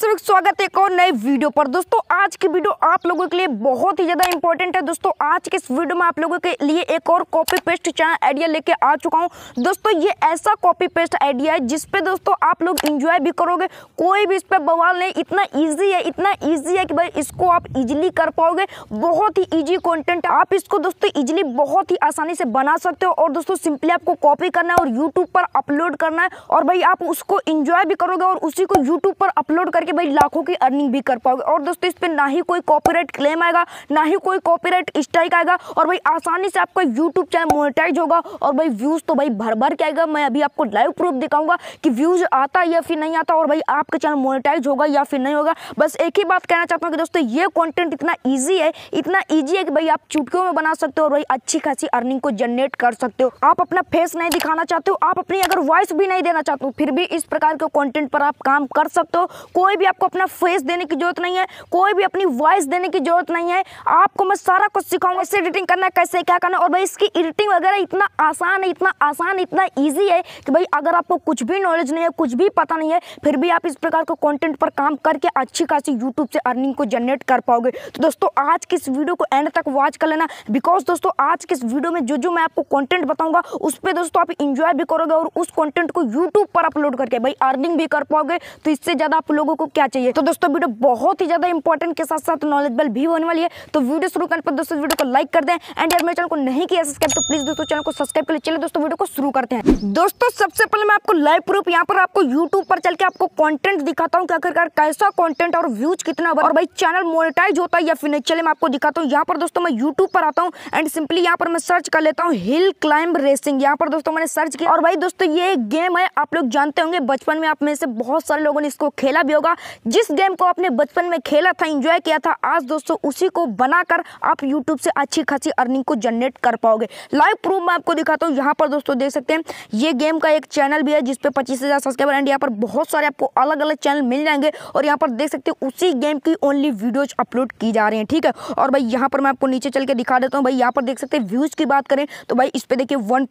सभी स्वागत है एक और नए वीडियो पर दोस्तों आज की वीडियो आप लोगों के लिए बहुत ही ज़्यादा इंपॉर्टेंट है दोस्तों आज के इस वीडियो में आप लोगों के लिए एक और कॉपी पेस्ट आइडिया लेके आ चुका हूँ दोस्तों ये ऐसा कॉपी पेस्ट आइडिया है जिसपे दोस्तों आप लोग इंजॉय भी करोगे कोई भी इस पर बवाल नहीं इतना ईजी है इतना ईजी है कि भाई इसको आप इजिली कर पाओगे बहुत ही ईजी कॉन्टेंट आप इसको दोस्तों इजिली बहुत ही आसानी से बना सकते हो और दोस्तों सिंपली आपको कॉपी करना है और यूट्यूब पर अपलोड करना है और भाई आप उसको इंजॉय भी करोगे और उसी को यूट्यूब पर अपलोड करके कि भाई लाखों की अर्निंग भी कर पाओगे और दोस्तों इस पर ना ही कोई कॉपीराइट क्लेम आएगा ना ही कोई कॉपीराइट स्ट्राइक आएगा और भाई आसानी से आपका यूट्यूब चैनल मोनिटाइज होगा और भाई व्यूज़ तो भाई भर भर के आएगा मैं अभी आपको लाइव प्रूफ दिखाऊंगा कि व्यूज़ आता या फिर नहीं आता और भाई आपका चैनल मोनिटाइज होगा या फिर नहीं होगा बस एक ही बात कहना चाहता हूँ कि दोस्तों ये कॉन्टेंट इतना ईजी है इतना ईजी है कि भाई आप चुटकियों में बना सकते हो और भाई अच्छी खासी अर्निंग को जनरेट कर सकते हो आप अपना फेस नहीं दिखाना चाहते हो आप अपनी अगर वॉइस भी नहीं देना चाहते हो फिर भी इस प्रकार के कॉन्टेंट पर आप काम कर सकते हो कोई भी आपको अपना फेस देने की जरूरत नहीं है कोई भी अपनी वॉइस देने की जरूरत नहीं है आपको मैं सारा कुछ सिखाऊंगा इससे एडिटिंग करना कैसे क्या करना और भाई इसकी एडिटिंग वगैरह इतना आसान है इतना आसान इतना ईजी है कि भाई अगर आपको कुछ भी नॉलेज नहीं है कुछ भी पता नहीं है फिर भी आप इस प्रकार के कॉन्टेंट पर काम करके अच्छी खासी यूट्यूब से अर्निंग को जनरेट कर पाओगे तो दोस्तों आज की इस वीडियो को एंड तक वॉच कर लेना बिकॉज दोस्तों आज की इस वीडियो में जो जो मैं आपको कॉन्टेंट बताऊंगा उस पर दोस्तों आप इंजॉय भी करोगे और उस कॉन्टेंट को यूट्यूब पर अपलोड करके भाई अर्निंग भी कर पाओगे तो इससे ज़्यादा आप लोगों को क्या चाहिए तो दोस्तों वीडियो बहुत ही ज़्यादा इंपॉर्टेंट के साथ साथ नॉलेजबल भी होने वाली है तो वीडियो शुरू करने पर दोस्तों वीडियो को लाइक कर दें एंड यार मेरे चैनल को नहीं किया सब्सक्राइब तो प्लीज़ दोस्तों चैनल को सब्सक्राइब कर चले दोस्तों वीडियो को शुरू करते हैं दोस्तों सबसे पहले मैं आपको लाइव प्रूफ यहाँ पर आपको यूट्यूब पर चल के आपको कॉन्टेंट दिखाता हूँ आखिरकार कैसा कॉन्टेंट और व्यूज कितना और भाई चैनल मोनिटाइज होता है या फिर चले मैं आपको दिखाता हूँ यहाँ पर दोस्तों मैं यूट्यूब पर आता हूँ एंड सिंपली यहाँ पर मैं सर्च कर लेता हूँ हिल क्लाइंब रेसिंग यहाँ पर दोस्तों मैंने सर्च किया और भाई दोस्तों ये गेम है आप लोग जानते होंगे बचपन में आप में से बहुत सारे लोगों ने इसको खेला भी होगा जिस गेम को आपने बचपन में खेला था इंजॉय किया था आज दोस्तों उसी को बनाकर आप यूट्यूब से अच्छी खासी अर्निंग को जनरेट कर पाओगे लाइव प्रूफ मैं आपको दिखाता हूँ यहाँ पर दोस्तों देख सकते हैं ये गेम का एक चैनल भी है जिसपे पच्चीस हज़ार सब्सक्राइबर एंड यहाँ पर बहुत सारे आपको अलग अलग चैनल मिल जाएंगे और यहाँ पर देख सकते हैं उसी गेम की ओनली वीडियोज अपलोड की जा रही है ठीक है और भाई यहाँ पर मैं आपको नीचे चल के दिखा देता हूँ भाई यहाँ पर देख सकते हैं व्यूज़ की बात करें तो भाई इस पर देखिए वन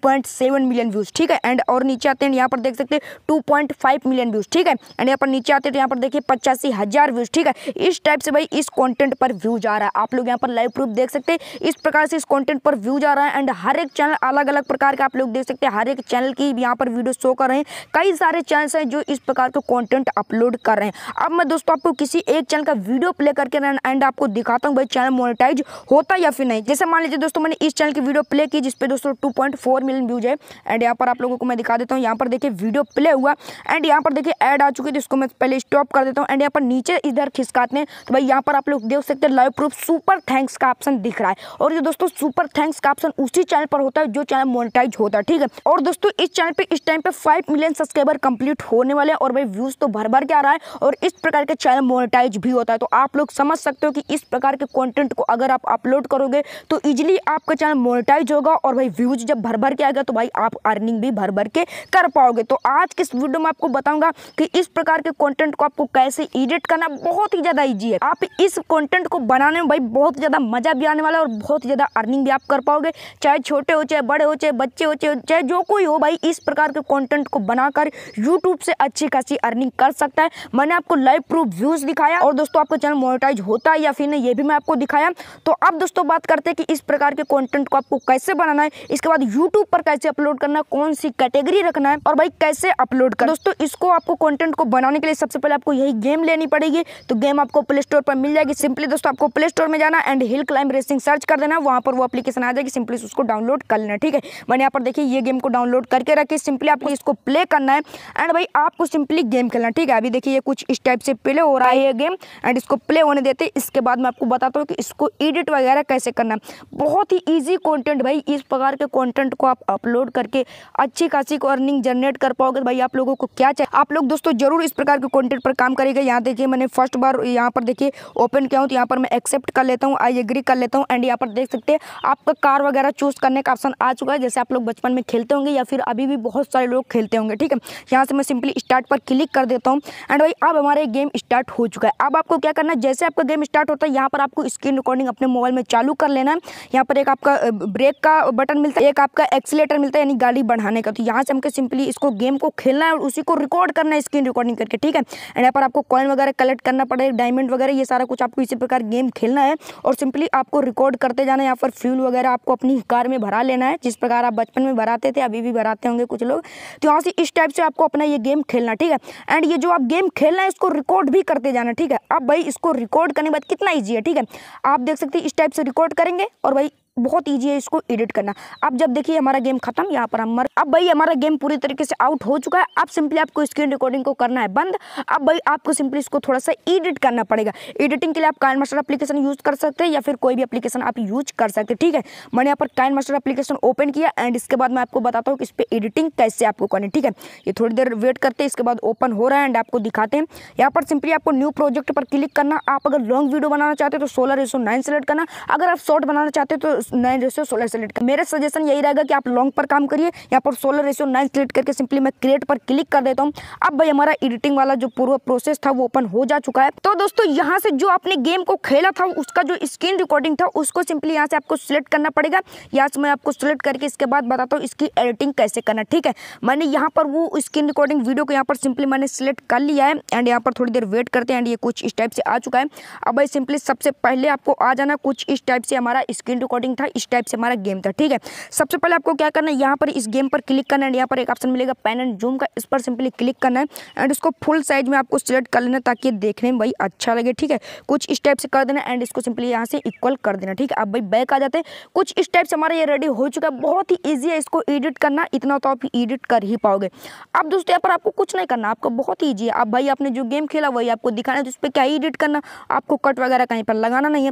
मिलियन व्यूज़ ठीक है एंड और नीचे आते हैं यहाँ पर देख सकते हैं टू मिलियन व्यूज़ ठीक है एंड यहाँ पर नीचे आते हैं तो यहाँ पर देखिए देखिए पचासी हज़ार व्यूज़ ठीक है इस टाइप से भाई इस कंटेंट पर व्यूज आ रहा है आप लोग यहाँ पर लाइव प्रूफ देख सकते हैं इस प्रकार से इस कंटेंट पर व्यूज आ रहा है एंड हर एक चैनल अलग अलग प्रकार के आप लोग देख सकते हैं हर एक चैनल की यहाँ पर वीडियो शो कर रहे हैं कई सारे चैनल्स हैं जो इस प्रकार के कॉन्टेंट अपलोड कर रहे हैं अब मैं दोस्तों आपको किसी एक चैनल का वीडियो प्ले करके एंड आपको दिखाता हूँ भाई चैनल मोनिटाइज होता या फिर नहीं जैसे मान लीजिए दोस्तों मैंने इस चैनल की वीडियो प्ले की जिसपे दोस्तों टू मिलियन व्यूज है एंड यहाँ पर आप लोगों को मैं दिखा देता हूँ यहाँ पर देखिए वीडियो प्ले हुआ एंड यहाँ पर देखिए ऐड आ चुकी थी इसको मैं पहले स्टॉप कर देता हूँ एंड यहाँ पर नीचे इधर खिसकाते हैं तो भाई यहाँ पर आप लोग देख सकते हैं लाइव प्रूफ सुपर थैंक्स का ऑप्शन दिख रहा है और ये दोस्तों सुपर थैंक्स का ऑप्शन उसी चैनल पर होता है जो चैनल मोनिटाइज होता है ठीक है और दोस्तों इस चैनल पर इस टाइम पर फाइव मिलियन सब्सक्राइबर कंप्लीट होने वाले हैं और भाई व्यूज़ तो भर भर के आ रहा है और इस प्रकार के चैनल मोनिटाइज भी होता है तो आप लोग समझ सकते हो कि इस प्रकार के कॉन्टेंट को अगर आप अपलोड करोगे तो ईजिली आपका चैनल मोनिटाइज होगा और भाई व्यूज़ जब भर भर के आएगा तो भाई आप अर्निंग भी भर भर के कर पाओगे तो आज के इस वीडियो में आपको बताऊंगा कि इस प्रकार के कंटेंट को आपको कैसे एडिट करना बहुत ही ज़्यादा ईजी है आप इस कंटेंट को बनाने में भाई बहुत ज़्यादा मज़ा भी आने वाला है और बहुत ज़्यादा अर्निंग भी आप कर पाओगे चाहे छोटे हो चाहे बड़े हो चाहे बच्चे हो चाहे चाहे जो कोई हो भाई इस प्रकार के कॉन्टेंट को बनाकर यूट्यूब से अच्छी खासी अर्निंग कर सकता है मैंने आपको लाइव प्रूफ व्यूज़ दिखाया और दोस्तों आपका चैनल मोनिटाइज होता है या फिर नहीं ये भी मैं आपको दिखाया तो अब दोस्तों बात करते हैं कि इस प्रकार के कॉन्टेंट को आपको कैसे बनाना है इसके बाद यूट्यूब पर कैसे अपलोड करना है कौन सी कैटेगरी रखना है और भाई कैसे अपलोड करना दोस्तों इसको आपको कंटेंट को बनाने के लिए सबसे पहले आपको यही गेम लेनी पड़ेगी तो गेम आपको प्ले स्टोर पर मिल जाएगी सिंपली दोस्तों आपको प्ले स्टोर में जाना and hill climb racing search कर देना वहाँ पर वो अपलीकेशन आ जाएगी सिंपली उसको डाउनलोड कर लेना ठीक है मैंने यहाँ पर देखिए ये गेम को डाउनलोड करके रखी सिंपली आपको इसको प्ले करना है एंड भाई आपको सिंपली गेम खेलना ठीक है अभी देखिए ये कुछ इस टाइप से प्ले हो रहा है ये गेम एंड इसको प्ले होने देते इसके बाद मैं आपको बताता हूँ कि इसको एडिट वगैरह कैसे करना बहुत ही ईजी कॉन्टेंट भाई इस प्रकार के कॉन्टेंट को आप अपलोड करके अच्छी खासी को अर्निंग जनरेट कर पाओगे भाई आप लोगों को क्या चाहिए आप लोग दोस्तों जरूर इस प्रकार के कॉन्टेंट पर काम करेगा यहाँ देखिए मैंने फर्स्ट बार यहाँ पर देखिए ओपन किया हूँ तो यहाँ पर मैं एक्सेप्ट कर लेता हूँ आई एग्री कर लेता हूँ एंड यहाँ पर देख सकते हैं आपका कार वगैरह चूज़ करने का ऑप्शन आ चुका है जैसे आप लोग बचपन में खेलते होंगे या फिर अभी भी बहुत सारे लोग खेलते होंगे ठीक है यहाँ से मैं सिंपली स्टार्ट पर क्लिक कर देता हूँ एंड भाई अब हमारे गेम स्टार्ट हो चुका है अब आपको क्या करना है जैसे आपका गेम स्टार्ट होता है यहाँ पर आपको स्क्रीन रिकॉर्डिंग अपने मोबाइल में चालू कर लेना है यहाँ पर एक आपका ब्रेक का बटन मिलता है एक आपका एक्सीटर मिलता है यानी गाड़ी बढ़ाने का तो यहाँ से हमको सिंपली इसको गेम को खेलना है और उसी को रिकॉर्ड करना है स्क्रीन रिकॉर्डिंग करके ठीक है एंड पर आपको कॉइन वगैरह कलेक्ट करना पड़ेगा डायमंड वगैरह ये सारा कुछ आपको इसी प्रकार गेम खेलना है और सिंपली आपको रिकॉर्ड करते जाना है यहाँ पर फ्यूल वगैरह आपको अपनी कार में भरा लेना है जिस प्रकार आप बचपन में भराते थे अभी भी भराते होंगे कुछ लोग तो यहाँ से इस टाइप से आपको अपना ये गेम खेलना ठीक है एंड ये जो आप गेम खेलना है इसको रिकॉर्ड भी करते जाना ठीक है अब भाई इसको रिकॉर्ड करने के बाद कितना ईजी है ठीक है आप देख सकते हैं इस टाइप से रिकॉर्ड करेंगे और भाई बहुत ईजी है इसको एडिट करना अब जब देखिए हमारा गेम खत्म यहाँ पर हम अब भाई हमारा गेम पूरी तरीके से आउट हो चुका है अब सिंपली आपको स्क्रीन रिकॉर्डिंग को करना है बंद अब भाई आपको सिंपली इसको थोड़ा सा एडिट करना पड़ेगा एडिटिंग के लिए आप काइन मास्टर अपलीकेशन यूज़ कर सकते हैं या फिर कोई भी अपलीकेशन आप यूज कर सकते हैं ठीक है मैंने यहाँ पर काइन मास्टर एप्लीकेशन ओपन किया एंड इसके बाद मैं आपको बताता हूँ कि इस पर एडिटिंग कैसे आपको करनी ठीक है ये थोड़ी देर वेट करते हैं इसके बाद ओपन हो रहा है एंड आपको दिखाते हैं यहाँ पर सिंपली आपको न्यू प्रोजेक्ट पर क्लिक करना आप अगर लॉन्ग वीडियो बनाना चाहते हो तो सोलह एसो नाइन सेलेक्ट करना अगर आप शॉर्ट बनाना चाहते हो तो नाइन रेशियो सोलर सेलेक्ट मेरा सजेशन यही रहेगा कि आप लॉन्ग पर काम करिए यहाँ पर सोलर रेशियो नाइन सेलेक्ट करके सिंपली मैं क्रिएट पर क्लिक कर देता हूँ अब भाई हमारा एडिटिंग वाला जो पूर्व प्रोसेस था वो ओपन हो जा चुका है तो दोस्तों यहाँ से जो आपने गेम को खेला था उसका जो स्क्रीन रिकॉर्डिंग था उसको सिंपली यहाँ से आपको सिलेक्ट करना पड़ेगा यहाँ से मैं आपको सिलेक्ट करके इसके बाद बताता हूँ इसकी एडिटिंग कैसे करना ठीक है मैंने यहाँ पर वो स्क्रीन रिकॉर्डिंग वीडियो को यहाँ पर सिंपली मैंने सिलेक्ट कर लिया है एंड यहाँ पर थोड़ी देर वेट करते हैं एंड ये कुछ इस टाइप से आ चुका है अब भाई सिंपली सबसे पहले आपको आ जाना कुछ इस टाइप से हमारा स्क्रीन रिकॉर्डिंग था इस टाइप से हमारा गेम था ठीक है सबसे पहले आपको क्या करना है यहाँ पर इस गेम पर क्लिक करना है यहाँ पर एक ऑप्शन मिलेगा पेन एंड जूम का इस पर सिंपली क्लिक करना है एंड इसको फुल साइज में आपको सिलेक्ट कर लेना ताकि देखने में भाई अच्छा लगे ठीक है कुछ इस टाइप से कर देना एंड इसको सिंपली यहाँ से इक्वल कर देना ठीक है अब भाई बैक आ जाते हैं कुछ इस टाइप से हमारा ये रेडी हो चुका है बहुत ही ईजी है इसको एडिट करना इतना तो आप एडिट कर ही पाओगे अब दोस्तों यहाँ पर आपको कुछ नहीं करना आपको बहुत ही ईजी है आप भाई आपने जो गेम खेला वही आपको दिखाना है तो उस पर क्या एडिट करना आपको कट वगैरह कहीं पर लगाना नहीं है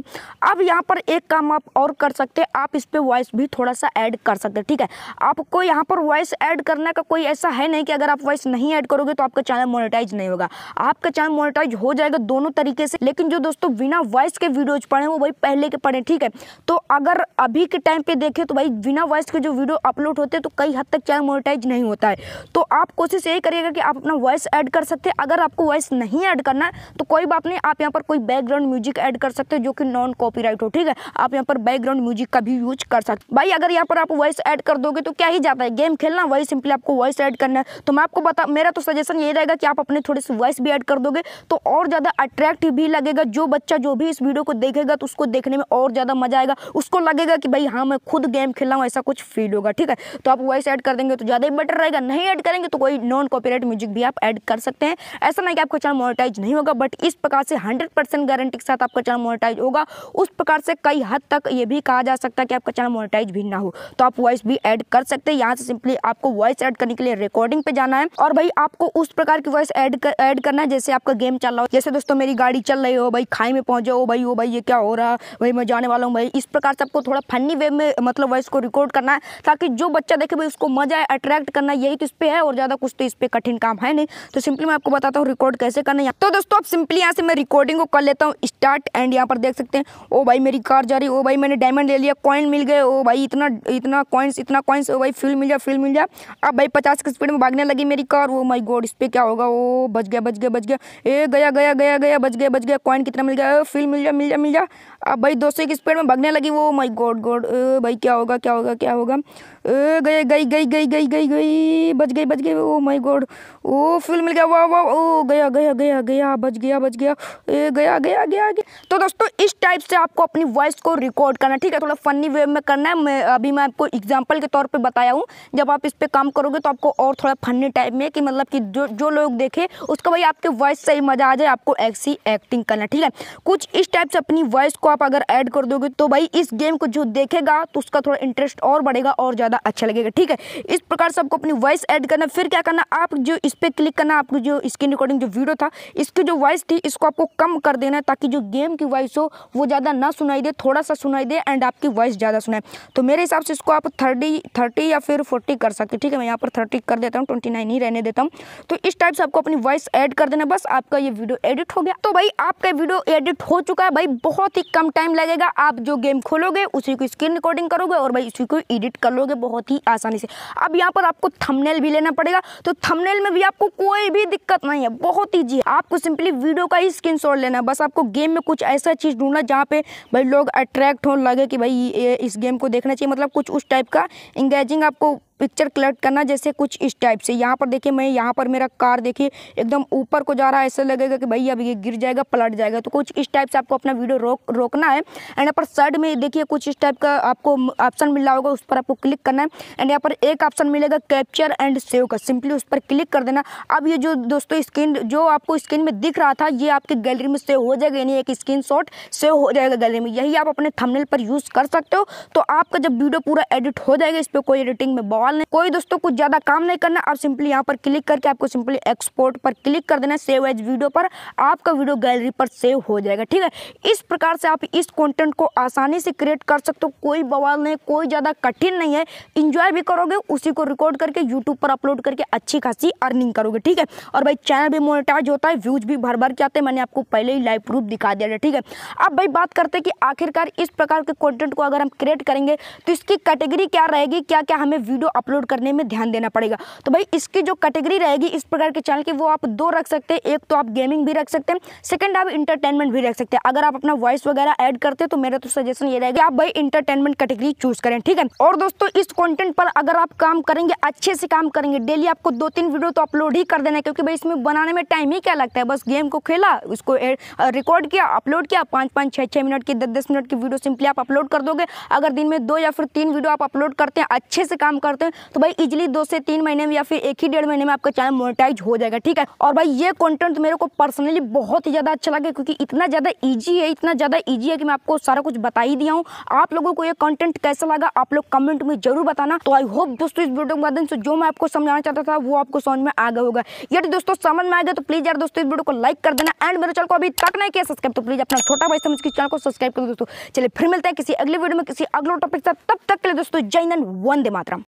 अब यहाँ पर एक काम आप और कर सकते सकते हैं आप इस पर वॉइस भी थोड़ा सा ऐड कर सकते हैं ठीक है आपको यहाँ पर वॉइस ऐड करने का कोई ऐसा है नहीं कि अगर आप वॉइस नहीं ऐड करोगे तो आपका चैनल मोनिटाइज नहीं होगा आपका चैनल मोनिटाइज हो जाएगा दोनों तरीके से लेकिन जो दोस्तों बिना वॉइस के वीडियोज पढ़े वो भाई पहले के पढ़े ठीक है तो अगर अभी के टाइम पे देखें तो भाई बिना वॉइस के जो वीडियो अपलोड होते हैं तो कई हद तक चैनल मोनिटाइज नहीं होता है तो आप कोशिश यही करिएगा कि आप अपना वॉइस ऐड कर सकते हैं अगर आपको वॉइस नहीं ऐड करना है तो कोई बात नहीं आप यहाँ पर कोई बैकग्राउंड म्यूजिक ऐड कर सकते हैं जो कि नॉन कॉपीराइट हो ठीक है आप यहाँ पर बैकग्राउंड म्यूजिक म्यूजिक का भी यूज कर सकते भाई अगर यहाँ पर आप वॉइस ऐड कर दोगे तो क्या ही जाता है गेम खेलना वही सिंपली आपको वॉइस ऐड करना है तो मैं आपको बता मेरा तो सजेशन ये रहेगा कि आप अपने थोड़े से वॉइस भी ऐड कर दोगे तो और ज़्यादा अट्रैक्टिव भी लगेगा जो बच्चा जो भी इस वीडियो को देखेगा तो उसको देखने में और ज़्यादा मजा आएगा उसको लगेगा कि भाई हाँ मैं खुद गेम खेल रहा हूँ ऐसा कुछ फील होगा ठीक है तो आप वॉइस ऐड कर देंगे तो ज़्यादा ही बेटर रहेगा नहीं ऐड करेंगे तो कोई नॉन कॉपीराइट म्यूजिक भी आप ऐड कर सकते हैं ऐसा नहीं कि आपका चैनल मोनिटाइज नहीं होगा बट इस प्रकार से हंड्रेड गारंटी के साथ आपका चैनल मोनिटाइज होगा उस प्रकार से कई हद तक ये भी कहा जा सकता है कि आपका चैनल मोनिटाइज भी ना हो तो आप वॉइस भी ऐड कर सकते हैं यहाँ से सिंपली आपको वॉइस ऐड करने के लिए रिकॉर्डिंग पे जाना है और भाई आपको उस प्रकार की वॉइस ऐड कर, ऐड करना है जैसे आपका गेम चल रहा हो जैसे दोस्तों मेरी गाड़ी चल रही हो भाई खाई में पहुंचे हो भाई वो भाई ये क्या हो रहा है भाई मैं जाने वाला हूँ भाई इस प्रकार से आपको थोड़ा फनी वे में मतलब वॉइस को रिकॉर्ड करना है ताकि जो बच्चा देखे भाई उसको मजा आए अट्रैक्ट करना यही तो इस पर है और ज़्यादा कुछ तो इस पर कठिन काम है नहीं तो सिंपली मैं आपको बताता हूँ रिकॉर्ड कैसे करना है तो दोस्तों आप सिंपली यहाँ से मैं रिकॉर्डिंग को कर लेता हूँ स्टार्ट एंड यहाँ पर देख सकते हैं ओ भाई मेरी कार जा रही है ओ भाई मैंने डायमंड ले लिया कॉइन मिल गए ओ भाई इतना इतना कॉइन्स इतना कॉइन्स ओ भाई फ्यूल मिल जाए फ्यूल मिल जाए अब भाई पचास की स्पीड में भागने लगी मेरी कार ओ माई गॉड इस पर क्या होगा ओ बच गया बच गया बच गया ए गया गया गया गया बच गया बच गया कॉइन कितना मिल गया फ्यूल मिल जाए मिल जाए मिल जाए अब भाई दो की स्पीड में भागने लगी वो माई गॉड गॉड भाई क्या होगा क्या होगा क्या होगा ए गए गई गई गई गई गई गई बच गई बच गई ओ माई गॉड ओ फ्यूल मिल गया वाह वाह ओ गया गया गया गया बच गया बच गया ए गया गया गया तो दोस्तों इस टाइप से आपको अपनी वॉइस को रिकॉर्ड करना ठीक है थोड़ा फनी वे में करना है मैं अभी मैं आपको एग्जाम्पल के तौर पर बताया हूँ जब आप इस पर काम करोगे तो आपको और थोड़ा फनी टाइप में कि मतलब कि जो जो लोग देखें उसको भाई आपके वॉइस से ही मज़ा आ जाए आपको ऐसी एक्टिंग करना ठीक है कुछ इस टाइप से अपनी वॉइस को आप अगर ऐड कर दोगे तो भाई इस गेम को जो देखेगा तो उसका थोड़ा इंटरेस्ट और बढ़ेगा और ज़्यादा अच्छा लगेगा ठीक है इस प्रकार से आपको अपनी वॉइस ऐड करना फिर क्या करना आप जो इस पर क्लिक करना आपको जो स्क्रीन रिकॉर्डिंग जो वीडियो था इसकी जो वॉइस थी इसको आपको कम कर देना है ताकि जो गेम की वॉइस हो वो ज़्यादा ना सुनाई दे थोड़ा सा सुनाई दे एंड आप आपकी वॉइस ज़्यादा सुनाए तो मेरे हिसाब से इसको आप थर्टी थर्टी या फिर फोर्टी कर सकते ठीक है मैं यहाँ पर थर्टी कर देता हूँ ट्वेंटी नाइन ही रहने देता हूँ तो इस टाइप से आपको अपनी वॉइस ऐड कर देना बस आपका ये वीडियो एडिट हो गया तो भाई आपका वीडियो एडिट हो चुका है भाई बहुत ही कम टाइम लगेगा आप जो गेम खोलोगे उसी को स्क्रीन रिकॉर्डिंग करोगे और भाई इसी को एडिट कर लोगे बहुत ही आसानी से अब यहाँ पर आपको थमनेल भी लेना पड़ेगा तो थमनेल में भी आपको कोई भी दिक्कत नहीं है बहुत ईजी है आपको सिंपली वीडियो का ही स्क्रीन लेना है बस आपको गेम में कुछ ऐसा चीज़ ढूंढना जहाँ पे भाई लोग अट्रैक्ट हो लगे कि भाई ये इस गेम को देखना चाहिए मतलब कुछ उस टाइप का इंगेजिंग आपको पिक्चर कलेक्ट करना जैसे कुछ इस टाइप से यहाँ पर देखिए मैं यहाँ पर मेरा कार देखिए एकदम ऊपर को जा रहा है ऐसा लगेगा कि भाई अब ये गिर जाएगा पलट जाएगा तो कुछ इस टाइप से आपको अपना वीडियो रोक रोकना है एंड यहाँ पर साइड में देखिए कुछ इस टाइप का आपको ऑप्शन मिल रहा होगा उस पर आपको क्लिक करना है एंड यहाँ पर एक ऑप्शन मिलेगा कैप्चर एंड सेव का सिंपली उस पर क्लिक कर देना अब ये जो दोस्तों स्क्रीन जो आपको स्क्रीन में दिख रहा था ये आपकी गैलरी में सेव हो जाएगा यानी एक स्क्रीन सेव हो जाएगा गैलरी में यही आप अपने थमनेल पर यूज़ कर सकते हो तो आपका जब वीडियो पूरा एडिट हो जाएगा इस पर कोई एडिटिंग में बहुत सवाल नहीं कोई दोस्तों कुछ ज़्यादा काम नहीं करना आप सिंपली यहाँ पर क्लिक करके आपको सिंपली एक्सपोर्ट पर क्लिक कर देना सेव एज वीडियो पर आपका वीडियो गैलरी पर सेव हो जाएगा ठीक है इस प्रकार से आप इस कॉन्टेंट को आसानी से क्रिएट कर सकते हो कोई बवाल नहीं कोई ज़्यादा कठिन नहीं है इंजॉय भी करोगे उसी को रिकॉर्ड करके यूट्यूब पर अपलोड करके अच्छी खासी अर्निंग करोगे ठीक है और भाई चैनल भी मोनिटाइज होता है व्यूज भी भर भर के आते हैं मैंने आपको पहले ही लाइव प्रूफ दिखा दिया है ठीक है अब भाई बात करते हैं कि आखिरकार इस प्रकार के कंटेंट को अगर हम क्रिएट करेंगे तो इसकी कैटेगरी क्या रहेगी क्या क्या हमें वीडियो अपलोड करने में ध्यान देना पड़ेगा तो भाई इसकी जो कैटेगरी रहेगी इस प्रकार के चैनल की वो आप दो रख सकते हैं एक तो आप गेमिंग भी रख सकते हैं सेकंड आप इंटरटेनमेंट भी रख सकते हैं अगर आप अपना वॉइस वगैरह ऐड करते हैं तो मेरा तो सजेशन ये रहेगा आप भाई इंटरटेनमेंट कैटेगरी चूज करें ठीक है और दोस्तों इस कॉन्टेंट पर अगर आप काम करेंगे अच्छे से काम करेंगे डेली आपको दो तीन वीडियो तो अपलोड ही कर देना क्योंकि भाई इसमें बनाने में टाइम ही क्या लगता है बस गेम को खेला उसको रिकॉर्ड किया अपलोड किया पाँच पाँच छः छः मिनट की दस दस मिनट की वीडियो सिंपली आप अपलोड कर दोगे अगर दिन में दो या फिर तीन वीडियो आप अपलोड करते हैं अच्छे से काम करते हैं हैं तो भाई इजिली दो से तीन महीने में या फिर एक ही डेढ़ महीने में आपका चैनल मोनिटाइज हो जाएगा ठीक है और भाई ये कॉन्टेंट मेरे को पर्सनली बहुत ही ज़्यादा अच्छा लगे क्योंकि इतना ज़्यादा ईजी है इतना ज़्यादा ईजी है कि मैं आपको सारा कुछ बता ही दिया हूँ आप लोगों को ये कॉन्टेंट कैसा लगा आप लोग कमेंट में जरूर बताना तो आई होप दोस्तों इस वीडियो के माध्यम से जो मैं आपको समझाना चाहता था वो आपको समझ में आ गया होगा यदि दोस्तों समझ में आ गया तो प्लीज़ यार दोस्तों इस वीडियो को लाइक कर देना एंड मेरे चैनल को अभी तक नहीं किया सब्सक्राइब तो प्लीज़ अपना छोटा भाई समझ के चैनल को सब्सक्राइब कर दोस्तों चलिए फिर मिलते हैं किसी अगले वीडियो में किसी अगले टॉपिक से तब तक के लिए दोस्तों जय नंद वंदे मातरम